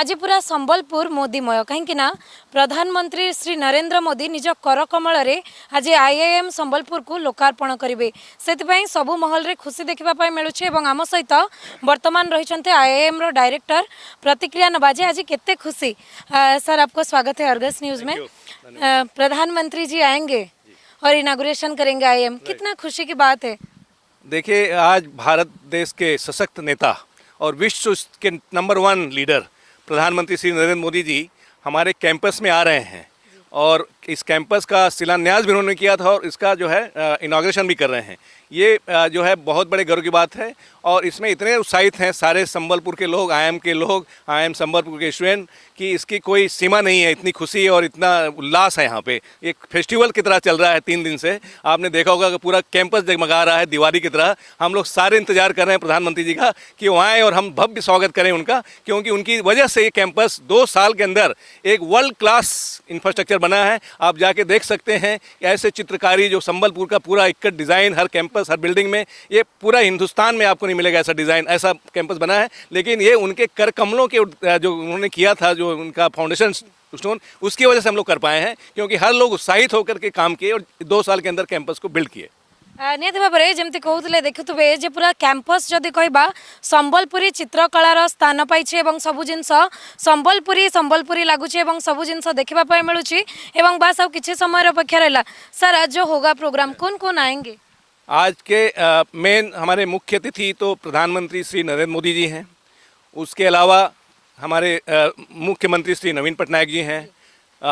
आज पूरा संबलपुर मोदीमय कहीं प्रधानमंत्री श्री नरेंद्र मोदी निज कर कमल आज आई आई एम सम्बलपुर को लोकार्पण करेंगे से सब महल खुशी देखापी मिलूँ और आम सहित बर्तमान रही आई आई एम रायरेक्टर प्रतिक्रिया नवाजे आज के खुशी सर आपको स्वागत है अर्गस न्यूज में प्रधानमंत्री जी आएंगे और इनाग्रेशन करेंगे आई एम कितना खुशी की बात है देखिए आज भारत देश के सशक्त नेता और विश्व के नंबर वन लीडर प्रधानमंत्री श्री नरेंद्र मोदी जी हमारे कैंपस में आ रहे हैं और इस कैंपस का शिलान्यास भी उन्होंने किया था और इसका जो है इनाग्रेशन भी कर रहे हैं ये जो है बहुत बड़े गर्व की बात है और इसमें इतने उत्साहित हैं सारे संबलपुर के लोग आई के लोग आई एम संबलपुर के स्टूडेंट कि इसकी कोई सीमा नहीं है इतनी खुशी और इतना उल्लास है यहाँ पे एक फेस्टिवल की तरह चल रहा है तीन दिन से आपने देखा होगा कि पूरा कैंपस जगमगा रहा है दिवाली की तरह हम लोग सारे इंतजार कर रहे हैं प्रधानमंत्री जी का कि वो आएँ और हम भव्य स्वागत करें उनका क्योंकि उनकी वजह से ये कैंपस दो साल के अंदर एक वर्ल्ड क्लास इंफ्रास्ट्रक्चर बना है आप जाके देख सकते हैं ऐसे चित्रकारी जो संबलपुर का पूरा इक्कट डिज़ाइन हर कैंपस हर बिल्डिंग में ये पूरा हिंदुस्तान में आपको नहीं मिलेगा ऐसा डिज़ाइन ऐसा कैंपस बना है लेकिन ये उनके कर कमलों के जो उन्होंने किया था जो उनका फाउंडेशन स्टोन उसकी वजह से हम लोग कर पाए हैं क्योंकि हर लोग उत्साहित होकर के काम किए और दो साल के अंदर कैंपस को बिल्ड किए भाव में जमी कहते देखुए जे पूरा कैंपस जदि कह संबलपुरी चित्रकलार स्थान पाई सब जिन संबलपुरी संबलपुरी लगुच देखापी मिलूँ एवं बास आ कि समय अपेक्षा रहा सर आज जो होगा प्रोग्राम कौन कौन आएंगे आज के मेन हमारे मुख्य अतिथि तो प्रधानमंत्री श्री नरेंद्र मोदी जी हैं उसके अलावा हमारे मुख्यमंत्री श्री नवीन पटनायक जी हैं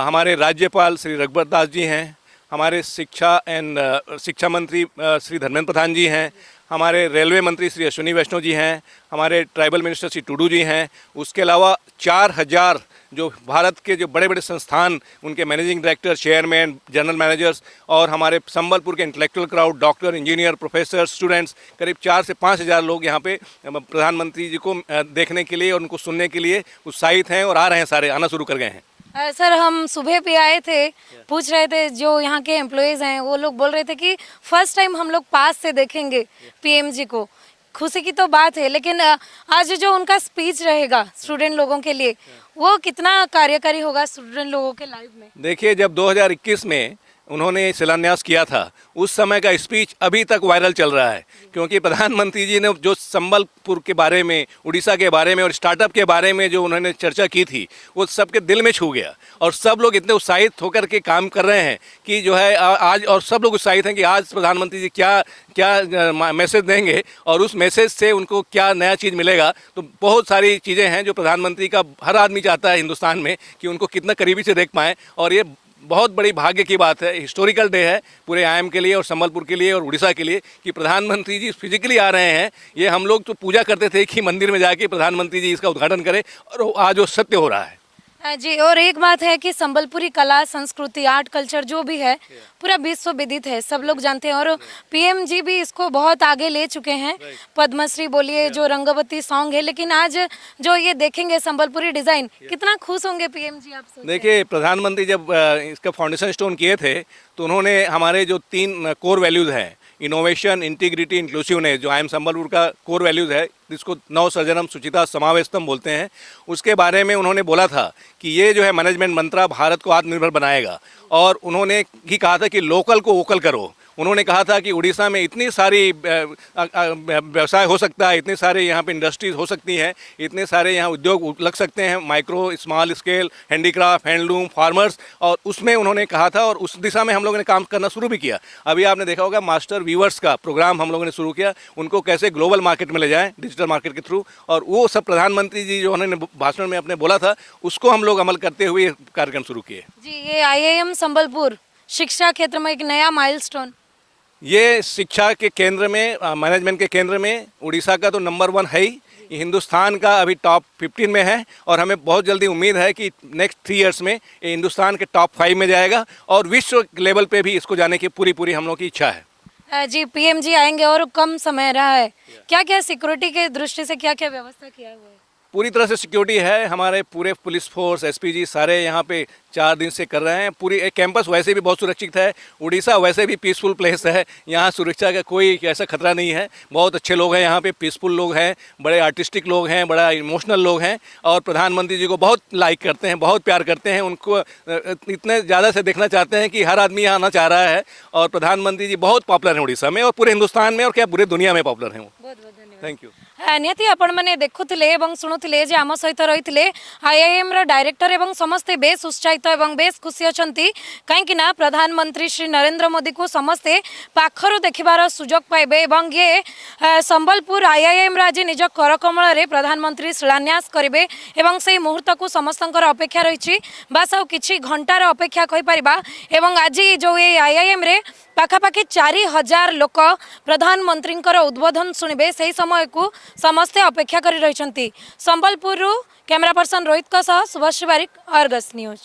हमारे राज्यपाल श्री रघुबर दास जी हैं हमारे शिक्षा एंड शिक्षा मंत्री श्री धर्मेंद्र प्रधान जी हैं हमारे रेलवे मंत्री श्री अश्विनी वैष्णव जी हैं हमारे ट्राइबल मिनिस्टर श्री टूडू जी हैं उसके अलावा चार हज़ार जो भारत के जो बड़े बड़े संस्थान उनके managing director chairman general managers और हमारे संबलपुर के intellectual crowd doctor engineer professor students करीब चार से पाँच हज़ार लोग यहाँ पे प्रधानमंत्री जी को देखने के लिए और उनको सुनने के लिए उत्साहित हैं और आ रहे हैं सारे आना शुरू कर गए हैं सर हम सुबह पे आए थे पूछ रहे थे जो यहाँ के एम्प्लॉयज़ हैं वो लोग बोल रहे थे कि फर्स्ट टाइम हम लोग पास से देखेंगे पीएमजी जी को खुशी की तो बात है लेकिन आज जो उनका स्पीच रहेगा स्टूडेंट लोगों के लिए वो कितना कार्यकारी होगा स्टूडेंट लोगों के लाइफ में देखिए जब 2021 में उन्होंने शिलान्यास किया था उस समय का स्पीच अभी तक वायरल चल रहा है क्योंकि प्रधानमंत्री जी ने जो संबलपुर के बारे में उड़ीसा के बारे में और स्टार्टअप के बारे में जो उन्होंने चर्चा की थी वो सबके दिल में छू गया और सब लोग इतने उत्साहित होकर के काम कर रहे हैं कि जो है आज और सब लोग उत्साहित हैं कि आज प्रधानमंत्री जी क्या क्या मैसेज देंगे और उस मैसेज से उनको क्या नया चीज़ मिलेगा तो बहुत सारी चीज़ें हैं जो प्रधानमंत्री का हर आदमी चाहता है हिंदुस्तान में कि उनको कितना करीबी से देख पाएँ और ये बहुत बड़ी भाग्य की बात है हिस्टोरिकल डे है पूरे आयम के लिए और संबलपुर के लिए और उड़ीसा के लिए कि प्रधानमंत्री जी फिजिकली आ रहे हैं ये हम लोग तो पूजा करते थे कि मंदिर में जाके प्रधानमंत्री जी इसका उद्घाटन करें और आज वो सत्य हो रहा है हाँ जी और एक बात है कि संबलपुरी कला संस्कृति आर्ट कल्चर जो भी है पूरा विश्व विदित है सब लोग जानते हैं और पीएम जी भी इसको बहुत आगे ले चुके हैं पद्मश्री बोलिए जो रंगवती सॉन्ग है लेकिन आज जो ये देखेंगे संबलपुरी डिजाइन कितना खुश होंगे पीएम जी आप देखिए प्रधानमंत्री जब इसका फाउंडेशन स्टोन किए थे तो उन्होंने हमारे जो तीन कोर वैल्यूज हैं इनोवेशन इंटीग्रिटी इंक्लूसिवनेस जो आई एम संबलपुर का कोर वैल्यूज़ है जिसको नौ सजनम सुचिता समावेशतम बोलते हैं उसके बारे में उन्होंने बोला था कि ये जो है मैनेजमेंट मंत्रा भारत को आत्मनिर्भर बनाएगा और उन्होंने ही कहा था कि लोकल को वोकल करो उन्होंने कहा था कि उड़ीसा में इतनी सारी व्यवसाय हो सकता है इतने सारे यहाँ पे इंडस्ट्रीज हो सकती हैं इतने सारे यहाँ उद्योग लग सकते हैं micro small scale handicraft handloom farmers और उसमें उन्होंने कहा था और उस दिशा में हम लोगों ने काम करना शुरू भी किया अभी आपने देखा होगा मास्टर वीवर्स का प्रोग्राम हम लोगों ने शुरू किया उनको कैसे ग्लोबल मार्केट में ले जाएँ डिजिटल मार्केट के थ्रू और वो सब प्रधानमंत्री जी जो उन्होंने भाषण में अपने बोला था उसको हम लोग अमल करते हुए कार्यक्रम शुरू किए जी ये एम संबलपुर शिक्षा क्षेत्र में एक नया माइलस्टोन ये शिक्षा के केंद्र में मैनेजमेंट के केंद्र में उड़ीसा का तो नंबर वन है ही हिंदुस्तान का अभी टॉप फिफ्टीन में है और हमें बहुत जल्दी उम्मीद है कि नेक्स्ट थ्री इयर्स में ये हिंदुस्तान के टॉप फाइव में जाएगा और विश्व लेवल पे भी इसको जाने की पूरी पूरी हम लोग की इच्छा है जी पीएम जी आएंगे और कम समय रहा है क्या क्या सिक्योरिटी के दृष्टि से क्या क्या व्यवस्था किया हुआ है पूरी तरह से सिक्योरिटी है हमारे पूरे पुलिस फोर्स एसपीजी सारे यहाँ पे चार दिन से कर रहे हैं पूरी एक कैंपस वैसे भी बहुत सुरक्षित है उड़ीसा वैसे भी पीसफुल प्लेस है यहाँ सुरक्षा का कोई ऐसा खतरा नहीं है बहुत अच्छे लोग हैं यहाँ पे पीसफुल लोग हैं बड़े आर्टिस्टिक लोग हैं बड़ा इमोशनल लोग हैं और प्रधानमंत्री जी को बहुत लाइक करते हैं बहुत प्यार करते हैं उनको इतने ज़्यादा से देखना चाहते हैं कि हर आदमी यहाँ आना चाह रहा है और प्रधानमंत्री जी बहुत पॉपुलर हैं उड़ीसा में और पूरे हिंदुस्तान में और क्या पूरे दुनिया में पॉपुलर हैं वो थैंक यू ନିହାତି ଆପଣମାନେ ଦେଖୁଥିଲେ ଏବଂ ଶୁଣୁଥିଲେ ଯେ ଆମ आई आई एम ଡାଇରେକ୍ଟର और समस्ते बेस उत्साहित ଆନନ୍ଦିତ ଏବଂ ବେଶ ଖୁସି ଅଛନ୍ତି କାହିଁକି ନା ପ୍ରଧାନମନ୍ତ୍ରୀ ଶ୍ରୀ ନରେନ୍ଦ୍ର ମୋଦିଙ୍କୁ ସମସ୍ତେ ପାଖରୁ ଦେଖିବାର ସୁଯୋଗ ପାଇବେ ଏବଂ ଇଏ ସମ୍ବଲପୁର ଆଇଆଇଏମ୍ର ଆଜି ନିଜ କରକମଳରେ ପ୍ରଧାନମନ୍ତ୍ରୀ ଶିଳାନ୍ୟାସ କରିବେ ଏବଂ ସେହି ମୁହୂର୍ତ୍ତକୁ ସମସ୍ତଙ୍କର ଅପେକ୍ଷା ରହିଛି ବାସ୍ ଆଉ କିଛି ଘଣ୍ଟାର ଅପେକ୍ଷା କହିପାରିବା ଏବଂ ଆଜି ଯେଉଁ ଏଇ ଆଇଆଇଏମ୍ରେ ପାଖାପାଖି ଚାରି ହଜାର ଲୋକ ପ୍ରଧାନମନ୍ତ୍ରୀଙ୍କର ଉଦ୍ବୋଧନ ଶୁଣିବେ ସେହି ସମୟକୁ ସମସ୍ତେ ଅପେକ୍ଷା କରି ରହିଛନ୍ତି ସମ୍ବଲପୁରରୁ କ୍ୟାମେରା ପର୍ସନ ରୋହିତଙ୍କ ସହ ସୁଭାଷ ବାରିକ ଅର୍ଗସ୍ ନ୍ୟୁଜ୍